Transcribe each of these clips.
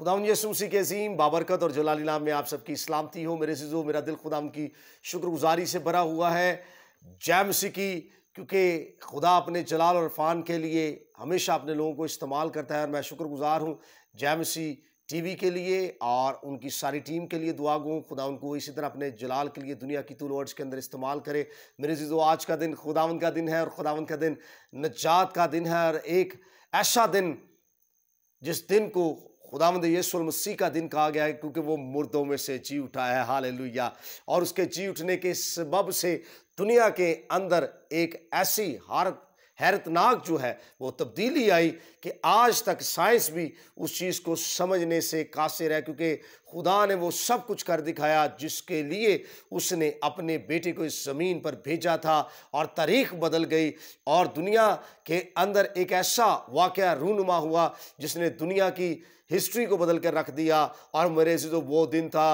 खुदा यसूसी के अजीम बाबरकत और जलाली नाम में आप सबकी सलामती हो मेरे सिजो मेरा दिल खुदा की शुक्रगुजारी से भरा हुआ है जय की क्योंकि खुदा अपने जलाल और फ़ान के लिए हमेशा अपने लोगों को इस्तेमाल करता है और मैं शुक्रगुजार हूँ जय टी टीवी के लिए और उनकी सारी टीम के लिए दुआ गूँ खुदा उनको इसी तरह अपने जलाल के लिए दुनिया की तुल वर्ड्स के अंदर इस्तेमाल करे मेरे जीजो आज का दिन खुदावन का दिन है और खुदावन का दिन नजात का दिन है और एक ऐसा दिन जिस दिन को खुदामद यसुल मसीह का दिन कहा गया है क्योंकि वो मुर्दों में से जी उठा है हाल और उसके जी उठने के सबब से दुनिया के अंदर एक ऐसी हालत हैरतनाक जो है वो तब्दीली आई कि आज तक साइंस भी उस चीज़ को समझने से कासिर है क्योंकि खुदा ने वो सब कुछ कर दिखाया जिसके लिए उसने अपने बेटे को इस ज़मीन पर भेजा था और तारीख बदल गई और दुनिया के अंदर एक ऐसा वाक़ रूनुमा हुआ जिसने दुनिया की हिस्ट्री को बदल कर रख दिया और मेरे से तो वो दिन था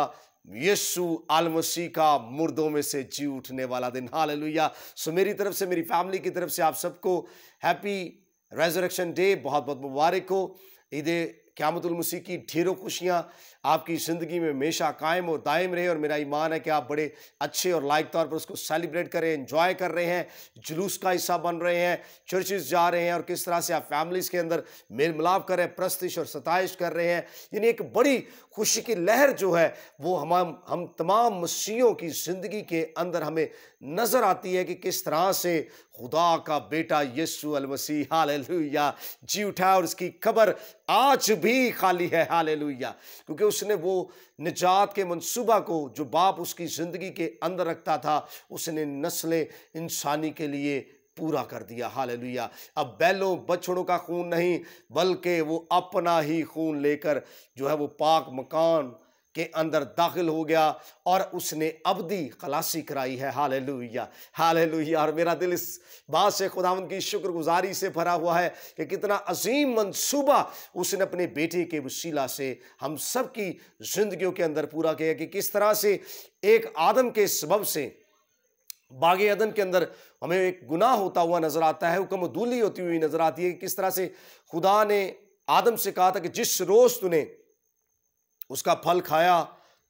यीशु आलमसी का मुर्दों में से जी उठने वाला दिन हाल लुया सो मेरी तरफ से मेरी फैमिली की तरफ से आप सबको हैप्पी रेजरेक्शन डे बहुत बहुत मुबारक हो ईद क़्यामतुलमसीह की ढेरों खुशियाँ आपकी ज़िंदगी में हमेशा कायम और दायम रहे और मेरा ईमान है कि आप बड़े अच्छे और लायक तौर पर उसको सेलिब्रेट करें इंजॉय इन्जॉय कर रहे हैं जुलूस का हिस्सा बन रहे हैं चर्चेज जा रहे हैं और किस तरह से आप फैमिलीज़ के अंदर मेल मिलाप कर रहे हैं प्रस्तिश और सतश कर रहे हैं यानी एक बड़ी खुशी की लहर जो है वो हम हम तमाम मसीहों की ज़िंदगी के अंदर हमें नज़र आती है कि किस तरह से खुदा का बेटा यस्सु जी उठा और उसकी खबर आज भी भी खाली है हाल क्योंकि उसने वो निजात के मनसूबा को जो बाप उसकी ज़िंदगी के अंदर रखता था उसने नस्ल इंसानी के लिए पूरा कर दिया हाल अब बैलों बछड़ों का खून नहीं बल्कि वो अपना ही खून लेकर जो है वो पाक मकान के अंदर दाखिल हो गया और उसने अवधि खलासी कराई है हाल लोहिया हाल लोहिया और मेरा दिल इस बात से खुदावन की शुक्रगुजारी से भरा हुआ है कि कितना अजीम मनसूबा उसने अपने बेटे के वसीला से हम सब की जिंदगियों के अंदर पूरा किया कि किस तरह से एक आदम के सबब से बाग अदन के अंदर हमें एक गुनाह होता हुआ नज़र आता है हुक्म दूली होती हुई नज़र आती है कि किस तरह से खुदा ने आदम से कहा था कि जिस रोज़ तूने उसका फल खाया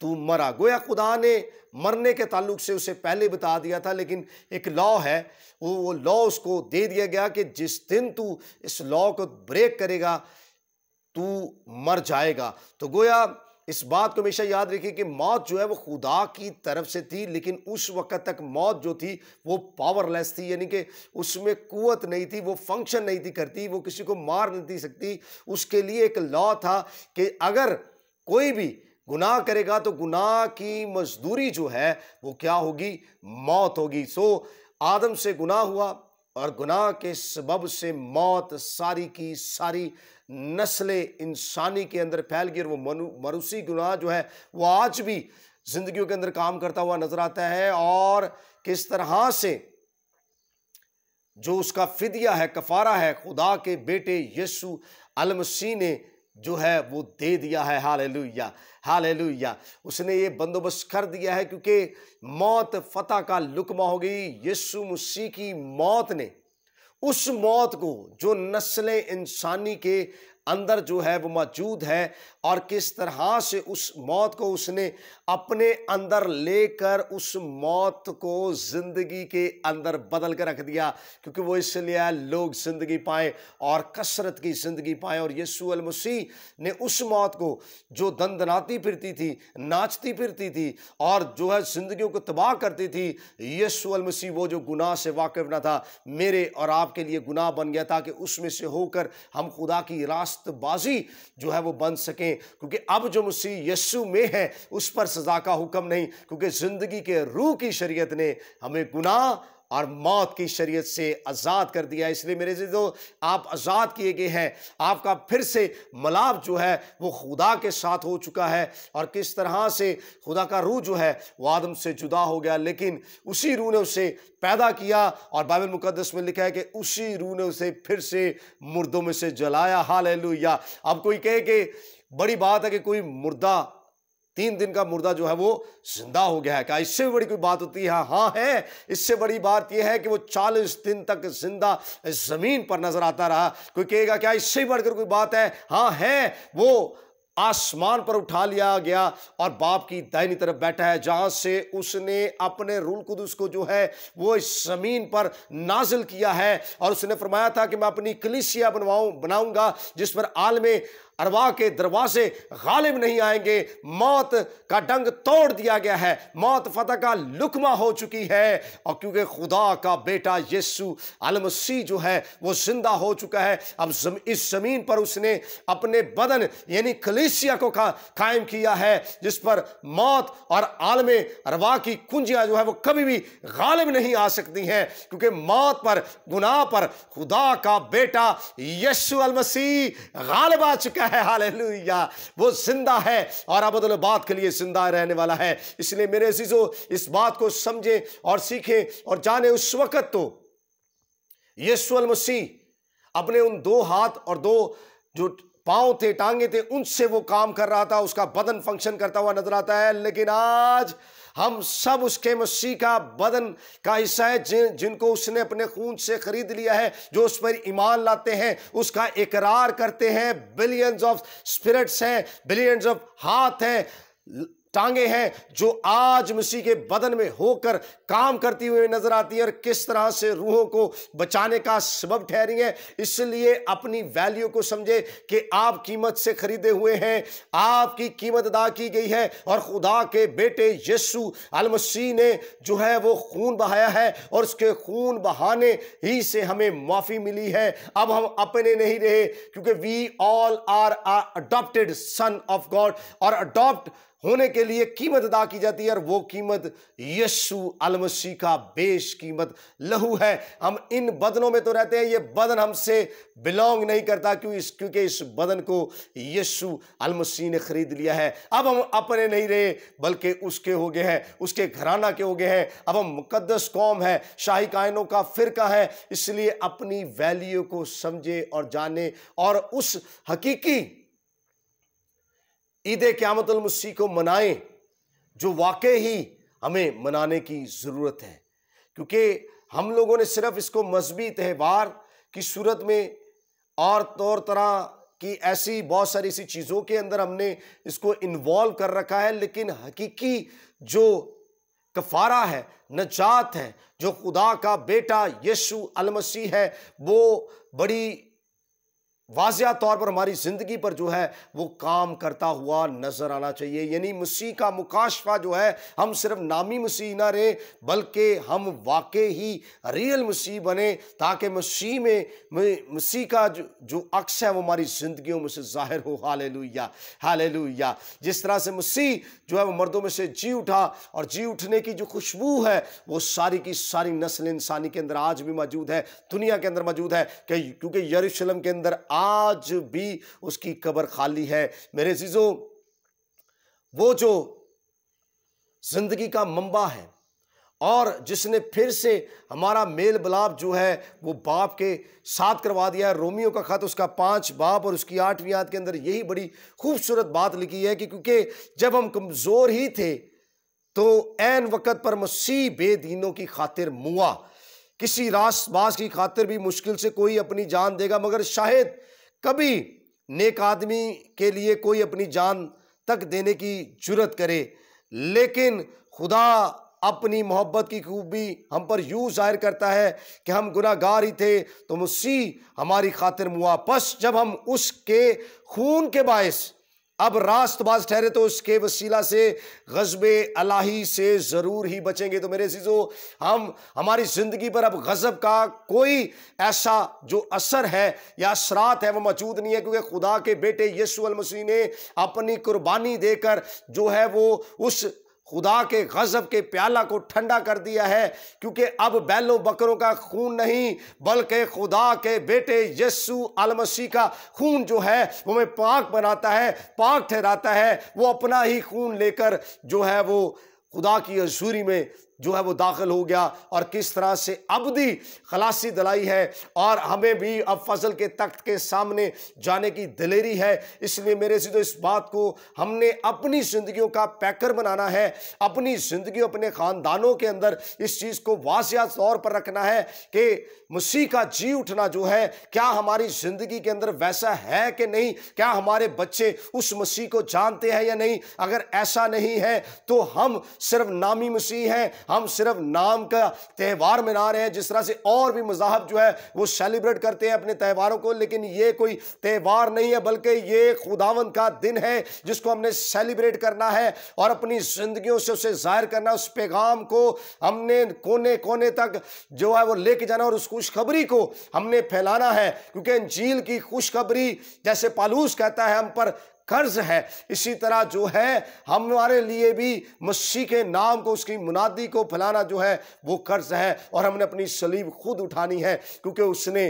तू मरा गोया खुदा ने मरने के ताल्लुक से उसे पहले बता दिया था लेकिन एक लॉ है वो वो लॉ उसको दे दिया गया कि जिस दिन तू इस लॉ को ब्रेक करेगा तू मर जाएगा तो गोया इस बात को हमेशा याद रखिए कि मौत जो है वो खुदा की तरफ से थी लेकिन उस वक्त तक मौत जो थी वो पावरलेस थी यानी कि उसमें कुवत नहीं थी वो फंक्शन नहीं थी करती वो किसी को मार नहीं दी सकती उसके लिए एक लॉ था कि अगर कोई भी गुनाह करेगा तो गुनाह की मजदूरी जो है वो क्या होगी मौत होगी सो आदम से गुनाह हुआ और गुनाह के सबब से मौत सारी की सारी नस्लें इंसानी के अंदर फैल गई और वो मरूसी गुनाह जो है वो आज भी जिंदगियों के अंदर काम करता हुआ नजर आता है और किस तरह से जो उसका फिदिया है कफारा है खुदा के बेटे यसु मसीह ने जो है वो दे दिया है हाल लुया हाल लुया उसने ये बंदोबस्त कर दिया है क्योंकि मौत फतह का लुकमा हो गई यीशु मसीह की मौत ने उस मौत को जो नस्ल इंसानी के अंदर जो है वो मौजूद है और किस तरह से उस मौत को उसने अपने अंदर लेकर उस मौत को ज़िंदगी के अंदर बदल कर रख दिया क्योंकि वो इसलिए लोग ज़िंदगी पाएँ और कसरत की ज़िंदगी पाएँ और यसू मसीह ने उस मौत को जो दंदनाती फिरती थी नाचती फिरती थी और जो है ज़िंदगी को तबाह करती थी यसू मसीह वो जो गुनाह से वाकिफ ना था मेरे और आपके लिए गुनाह बन गया था कि उसमें से होकर हम खुदा की रास्ते रास्तबाजी जो है वो बन सकें क्योंकि अब जो मसीह यस्सु में है उस पर सजा का हुक्म नहीं क्योंकि ज़िंदगी के रूह की शरीयत ने हमें गुनाह और मौत की शरीयत से आज़ाद कर दिया इसलिए मेरे से जो आप आज़ाद किए गए हैं आपका फिर से मलाप जो है वो खुदा के साथ हो चुका है और किस तरह से खुदा का रूह जो है वो आदम से जुदा हो गया लेकिन उसी रूह ने उसे पैदा किया और बाइबल मुकदस में लिखा है कि उसी रूह ने उसे फिर से मुर्दों में से जलाया हाल अब कोई कहे कि बड़ी बात है कि कोई मुर्दा तीन दिन का मुर्दा जो है वो जिंदा हो गया है क्या इससे बड़ी कोई बात होती है हाँ, हाँ है इससे बड़ी बात यह है कि वो चालीस दिन तक जिंदा जमीन पर नजर आता रहा कोई कहेगा क्या इससे बढ़कर कोई बात है हाँ है वो आसमान पर उठा लिया गया और बाप की दाहिनी तरफ बैठा है जहां से उसने अपने रूल कुदस को जो है वो इस ज़मीन पर नाजिल किया है और उसने फरमाया था कि मैं अपनी कलिसिया बनवाऊँ बनाऊँगा जिस पर आलम अरवा के दरवाजे गालिब नहीं आएंगे मौत का डंग तोड़ दिया गया है मौत फतह का लुकमा हो चुकी है और क्योंकि खुदा का बेटा यस्सु अलमसी जो है वो जिंदा हो चुका है अब जम, इस ज़मीन पर उसने अपने बदन यानी कलेसिया को का, कायम किया है जिस पर मौत और आलम अरवा की कुंजियाँ जो है वो कभी भी गालिब नहीं आ सकती हैं क्योंकि मौत पर गुनाह पर खुदा का बेटा यस्सु अलमसी गालिब आ चुका है हालेलुया वो जिंदा है और अब बात के लिए जिंदा रहने वाला है इसलिए मेरे जीजो इस बात को समझें और सीखें और जाने उस वक़्त तो यशवल मसीह अपने उन दो हाथ और दो जो पांव थे टांगे थे उनसे वो काम कर रहा था उसका बदन फंक्शन करता हुआ नजर आता है लेकिन आज हम सब उसके मसीह का बदन का हिस्सा है जिन जिनको उसने अपने खून से खरीद लिया है जो उस पर ईमान लाते हैं उसका इकरार करते हैं बिलियंस ऑफ स्पिरिट्स हैं बिलियंस ऑफ हाथ हैं टांगे हैं जो आज मसीह के बदन में होकर काम करती हुई नजर आती है और किस तरह से रूहों को बचाने का सबब ठहरी है इसलिए अपनी वैल्यू को समझे कि आप कीमत से खरीदे हुए हैं आपकी कीमत अदा की गई है और खुदा के बेटे यस्सु अलमसी ने जो है वो खून बहाया है और उसके खून बहाने ही से हमें माफ़ी मिली है अब हम अपने नहीं रहे क्योंकि we all are adopted son of God और अडॉप्ट होने के लिए कीमत अदा की जाती है और वो कीमत यशु अलमसी का बेश कीमत लहू है हम इन बदनों में तो रहते हैं ये बदन हमसे बिलोंग नहीं करता क्यों इस क्योंकि इस बदन को यशु अलमसी ने खरीद लिया है अब हम अपने नहीं रहे बल्कि उसके हो गए हैं उसके घराना के हो गए हैं अब हम मुकदस कौम है शाही कायनों का फ़िरका है इसलिए अपनी वैल्यू को समझे और जाने और उस हकीकी ईद क्यामतमसी को मनाएं जो वाकई ही हमें मनाने की ज़रूरत है क्योंकि हम लोगों ने सिर्फ इसको मजहबी त्यौहार की सूरत में और तौर तरह की ऐसी बहुत सारी ऐसी चीज़ों के अंदर हमने इसको इन्वॉल्व कर रखा है लेकिन हकीकी जो कफारा है नजात है जो खुदा का बेटा यशु अलमसी है वो बड़ी वाजिया तौर पर हमारी ज़िंदगी पर जो है वो काम करता हुआ नज़र आना चाहिए यानी मसीह का मुकाशफा जो है हम सिर्फ नामी मसीह ना रहे बल्कि हम वाकई ही रियल मसीह बने ताकि मसीह में मसीह का जो जो अक्स है वो हमारी ज़िंदगी में से ज़ाहिर हो हाल लुया हाल लुया जिस तरह से मसीह जो है वो मर्दों में से जी उठा और जी उठने की जो खुशबू है वो सारी की सारी नस्ल इंसानी के अंदर आज भी मौजूद है दुनिया के अंदर मौजूद है क्योंकि यरूशलम के अंदर आज भी उसकी कब्र खाली है मेरे जीजो वो जो ज़िंदगी का मंबा है और जिसने फिर से हमारा मेल बलाप जो है वो बाप के साथ करवा दिया है रोमियो का खत उसका पांच बाप और उसकी आठवीं याद के अंदर यही बड़ी खूबसूरत बात लिखी है कि क्योंकि जब हम कमज़ोर ही थे तो ऐन वक़्त पर मसीह बेदीनों की खातिर मुआ किसी रास बास की खातिर भी मुश्किल से कोई अपनी जान देगा मगर शायद कभी नेक आदमी के लिए कोई अपनी जान तक देने की जरूरत करे लेकिन खुदा अपनी मोहब्बत की खूबी हम पर यूँ जाहिर करता है कि हम गुनागार ही थे तो मुसी हमारी खातिर मुआ जब हम उसके खून के बायस अब रास्तबाज ठहरे तो उसके वसीला से गजब अलाही से ज़रूर ही बचेंगे तो मेरे चीज़ों हम हमारी ज़िंदगी पर अब गज़ब का कोई ऐसा जो असर है या असरात है वो मौजूद नहीं है क्योंकि खुदा के बेटे यसू मसीह ने अपनी कुर्बानी देकर जो है वो उस खुदा के गजब के प्याला को ठंडा कर दिया है क्योंकि अब बैलों बकरों का खून नहीं बल्कि खुदा के बेटे यस्सु अलमसी का खून जो है वो हमें पाक बनाता है पाक ठहराता है वो अपना ही खून लेकर जो है वो खुदा की हजूरी में जो है वो दाखिल हो गया और किस तरह से अबदी खलासी दिलाई है और हमें भी अब फजल के तख्त के सामने जाने की दिलेरी है इसलिए मेरे से तो इस बात को हमने अपनी जिंदगियों का पैकर बनाना है अपनी जिंदगी अपने ख़ानदानों के अंदर इस चीज़ को वाजिया तौर पर रखना है कि मसीह का जी उठना जो है क्या हमारी ज़िंदगी के अंदर वैसा है कि नहीं क्या हमारे बच्चे उस मसीह को जानते हैं या नहीं अगर ऐसा नहीं है तो हम सिर्फ नामी मसीह हैं हम सिर्फ नाम का त्यौहार मना रहे हैं जिस तरह से और भी मजाहब जो है वो सेलिब्रेट करते हैं अपने त्यौहारों को लेकिन ये कोई त्यौहार नहीं है बल्कि ये खुदावन का दिन है जिसको हमने सेलिब्रेट करना है और अपनी जिंदगियों से उसे जाहिर करना उस पैगाम को हमने कोने कोने तक जो है वो लेके जाना और उस खुशखबरी को हमने फैलाना है क्योंकि झील की खुशखबरी जैसे पालूस कहता है हम पर कर्ज है इसी तरह जो है हमारे लिए भी मसी के नाम को उसकी मुनादी को फैलाना जो है वो कर्ज है और हमने अपनी सलीब खुद उठानी है क्योंकि उसने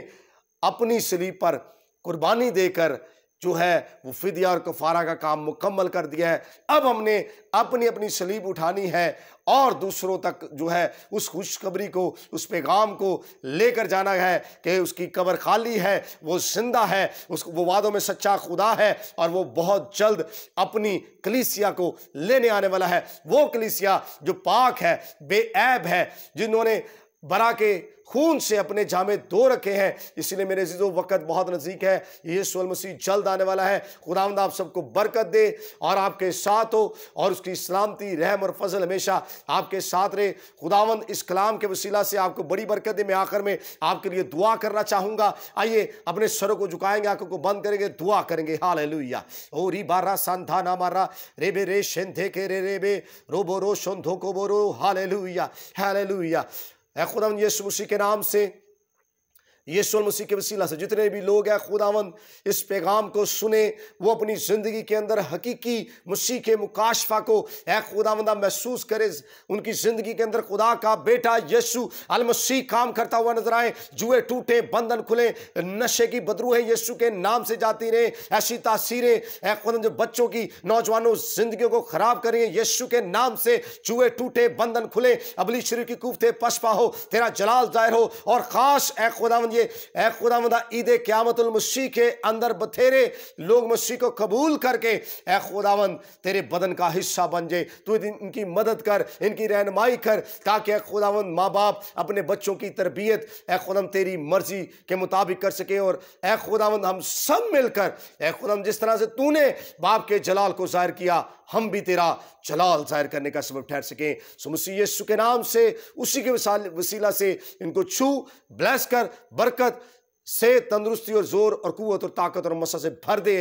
अपनी सलीब पर कुर्बानी देकर जो है वो फिदिया और कफारा का काम मुकम्मल कर दिया है अब हमने अपनी अपनी सलीब उठानी है और दूसरों तक जो है उस खुशखबरी को उस पैगाम को लेकर जाना है कि उसकी कबर खाली है वो जिंदा है उस वो वादों में सच्चा खुदा है और वो बहुत जल्द अपनी कलीसिया को लेने आने वाला है वो कलीसिया जो पाक है बेऐब है जिन्होंने बरा के खून से अपने जामे दो रखे हैं इसीलिए मेरे जीजो वक्त बहुत नज़दीक है ये सोल मसीह जल्द आने वाला है खुदावंद आप सबको बरकत दे और आपके साथ हो और उसकी सलामती रहम और फजल हमेशा आपके साथ रहे खुदावंद इस कलाम के वसीला से आपको बड़ी बरकत दे मैं आखिर में आपके लिए दुआ करना चाहूँगा आइए अपने सरों को झुकाएंगे आंखों को बंद करेंगे दुआ करेंगे हाल लुया ओ री बारा धा ना मारा रे बे रे शें के रे रे बे बो रो शोधो को बो रो हाल लुया हाल लुया है खुदा यसु मसीह के नाम से यीशु मसीह के वसीला से जितने भी लोग हैं खुदावंद इस पैगाम को सुने वो अपनी ज़िंदगी के अंदर हकीकी मसीह के मुकाशफा को ए खुदावंदा महसूस करे उनकी ज़िंदगी के अंदर खुदा का बेटा यीशु अल मसीह काम करता हुआ नजर आए जुए टूटे बंधन खुलें नशे की बदरूहें यीशु के नाम से जाती रहे ऐसी तासीरें ए खुदा जो बच्चों की नौजवानों जिंदगी को ख़राब करें यीशु के नाम से जुए टूटे बंधन खुलें अबली शरीर की कुफते पशपा हो तेरा जलाल जाहिर हो और ख़ास ए खुदावंद फरमाइए ऐ खुदा मदा ईद क्यामतुल मसीह के अंदर बथेरे लोग मसीह को कबूल करके ऐ खुदावन तेरे बदन का हिस्सा बन जाए तो इनकी मदद कर इनकी रहनमाई कर ताकि ऐ खुदावन माँ बाप अपने बच्चों की तरबियत ऐ खुदम तेरी मर्जी के मुताबिक कर सके और ऐ खुदावन हम सब मिलकर ऐ खुदम जिस तरह से तूने बाप के जलाल को जाहिर किया हम भी तेरा जलाल जाहिर करने का सबब ठहर सकें सो मसीह यीशु के नाम से उसी के वसीला से इनको छू ब्लेस कर बर बरकत से तंदरुस्ती और ज़ोर और कुत और ताकत और मसा से भर दे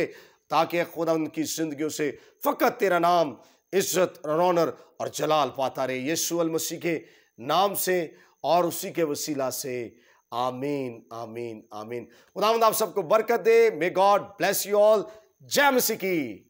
ताकि खुदा उनकी जिंदगी से फ़कत तेरा नाम इज़्ज़त रौनर और जलाल पाता रहे यशुअल मसीह के नाम से और उसी के वसीला से आमीन आमीन आमीन खुदा आप सबको बरकत दे may God bless you all जय मसी की